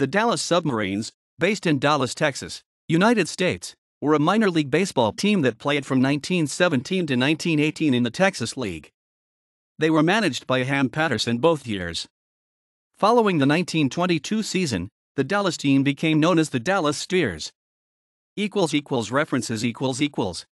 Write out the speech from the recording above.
The Dallas Submarines, based in Dallas, Texas, United States, were a minor league baseball team that played from 1917 to 1918 in the Texas League. They were managed by Ham Patterson both years. Following the 1922 season, the Dallas team became known as the Dallas Steers. Equals equals references equals equals.